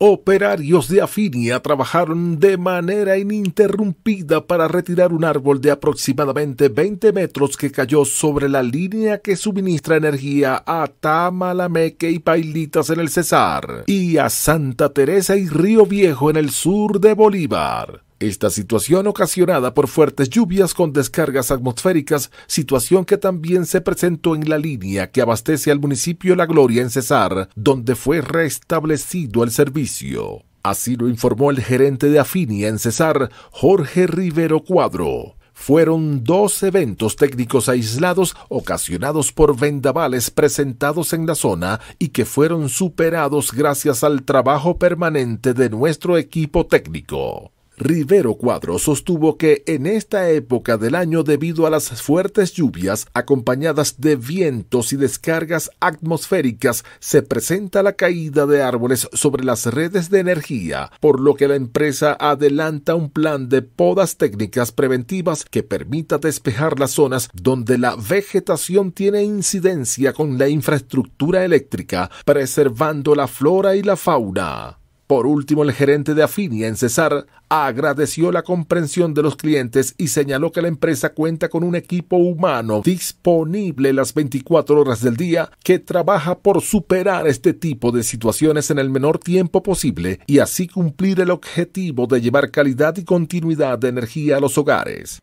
Operarios de Afinia trabajaron de manera ininterrumpida para retirar un árbol de aproximadamente 20 metros que cayó sobre la línea que suministra energía a Tamalameque y Pailitas en el Cesar y a Santa Teresa y Río Viejo en el sur de Bolívar. Esta situación ocasionada por fuertes lluvias con descargas atmosféricas, situación que también se presentó en la línea que abastece al municipio La Gloria en Cesar, donde fue restablecido el servicio. Así lo informó el gerente de Afinia en Cesar, Jorge Rivero Cuadro. Fueron dos eventos técnicos aislados ocasionados por vendavales presentados en la zona y que fueron superados gracias al trabajo permanente de nuestro equipo técnico. Rivero Cuadro sostuvo que en esta época del año, debido a las fuertes lluvias acompañadas de vientos y descargas atmosféricas, se presenta la caída de árboles sobre las redes de energía, por lo que la empresa adelanta un plan de podas técnicas preventivas que permita despejar las zonas donde la vegetación tiene incidencia con la infraestructura eléctrica, preservando la flora y la fauna. Por último, el gerente de Afinia en Cesar agradeció la comprensión de los clientes y señaló que la empresa cuenta con un equipo humano disponible las 24 horas del día que trabaja por superar este tipo de situaciones en el menor tiempo posible y así cumplir el objetivo de llevar calidad y continuidad de energía a los hogares.